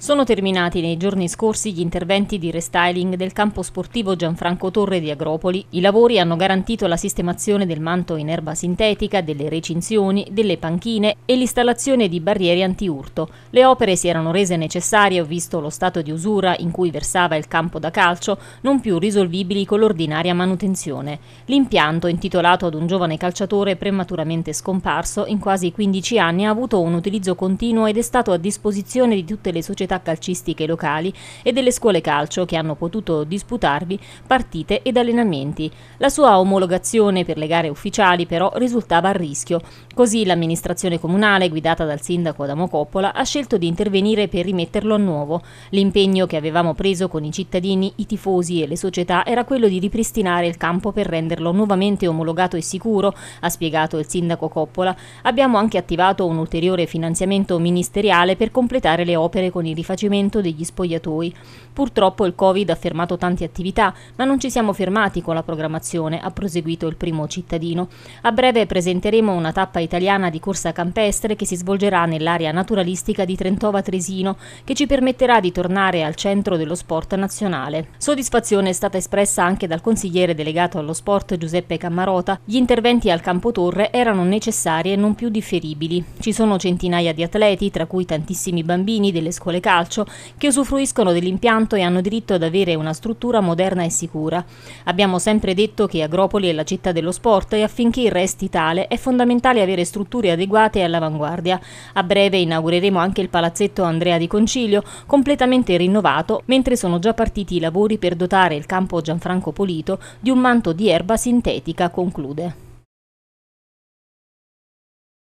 Sono terminati nei giorni scorsi gli interventi di restyling del campo sportivo Gianfranco Torre di Agropoli. I lavori hanno garantito la sistemazione del manto in erba sintetica, delle recinzioni, delle panchine e l'installazione di barriere antiurto. Le opere si erano rese necessarie visto lo stato di usura in cui versava il campo da calcio, non più risolvibili con l'ordinaria manutenzione. L'impianto, intitolato ad un giovane calciatore prematuramente scomparso, in quasi 15 anni ha avuto un utilizzo continuo ed è stato a disposizione di tutte le società società calcistiche locali e delle scuole calcio che hanno potuto disputarvi partite ed allenamenti. La sua omologazione per le gare ufficiali però risultava a rischio, così l'amministrazione comunale guidata dal sindaco Adamo Coppola ha scelto di intervenire per rimetterlo a nuovo. L'impegno che avevamo preso con i cittadini, i tifosi e le società era quello di ripristinare il campo per renderlo nuovamente omologato e sicuro, ha spiegato il sindaco Coppola. Abbiamo anche attivato un ulteriore finanziamento ministeriale per completare le opere con il rifacimento degli spogliatoi. Purtroppo il Covid ha fermato tante attività, ma non ci siamo fermati con la programmazione, ha proseguito il primo cittadino. A breve presenteremo una tappa italiana di corsa campestre che si svolgerà nell'area naturalistica di Trentova Tresino, che ci permetterà di tornare al centro dello sport nazionale. Soddisfazione è stata espressa anche dal consigliere delegato allo sport Giuseppe Cammarota. Gli interventi al campo torre erano necessari e non più differibili. Ci sono centinaia di atleti, tra cui tantissimi bambini delle scuole calcio che usufruiscono dell'impianto e hanno diritto ad avere una struttura moderna e sicura. Abbiamo sempre detto che Agropoli è la città dello sport e affinché resti tale è fondamentale avere strutture adeguate e all'avanguardia. A breve inaugureremo anche il palazzetto Andrea di Concilio, completamente rinnovato, mentre sono già partiti i lavori per dotare il campo Gianfranco Polito di un manto di erba sintetica, conclude.